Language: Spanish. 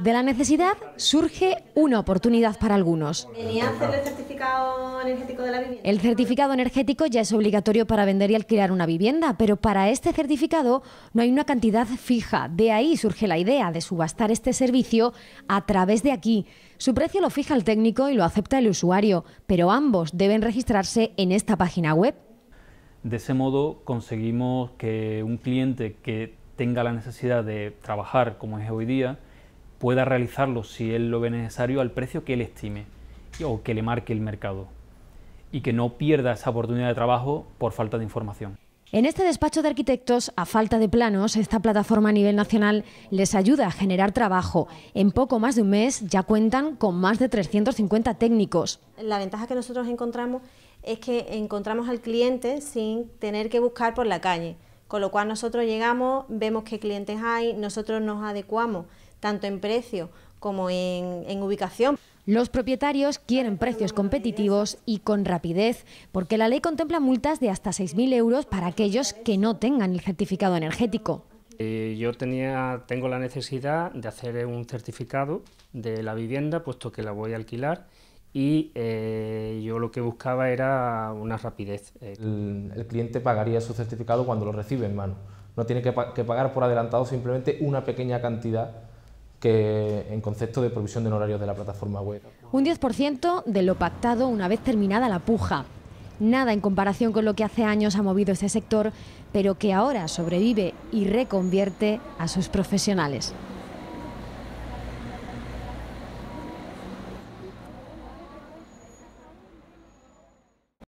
De la necesidad surge una oportunidad para algunos. el certificado energético ya es obligatorio para vender y alquilar una vivienda, pero para este certificado no hay una cantidad fija. De ahí surge la idea de subastar este servicio a través de aquí. Su precio lo fija el técnico y lo acepta el usuario, pero ambos deben registrarse en esta página web. De ese modo conseguimos que un cliente que tenga la necesidad de trabajar como es hoy día, pueda realizarlo si él lo ve necesario al precio que él estime o que le marque el mercado y que no pierda esa oportunidad de trabajo por falta de información. En este despacho de arquitectos, a falta de planos, esta plataforma a nivel nacional les ayuda a generar trabajo. En poco más de un mes ya cuentan con más de 350 técnicos. La ventaja que nosotros encontramos es que encontramos al cliente sin tener que buscar por la calle. Con lo cual nosotros llegamos, vemos qué clientes hay, nosotros nos adecuamos tanto en precio como en, ubicación. Los propietarios quieren precios competitivos y con rapidez, porque la ley contempla multas de hasta 6.000 euros para aquellos que no tengan el certificado energético. Eh, yo tenía, tengo la necesidad de hacer un certificado de la vivienda, puesto que la voy a alquilar, y eh, yo lo que buscaba era una rapidez. Eh, el, cliente pagaría su certificado cuando lo recibe en mano. No tiene que, pagar por adelantado simplemente una pequeña cantidad que en concepto de provisión de honorarios de la plataforma web. Un 10% de lo pactado una vez terminada la puja. Nada en comparación con lo que hace años ha movido este sector, pero que ahora sobrevive y reconvierte a sus profesionales.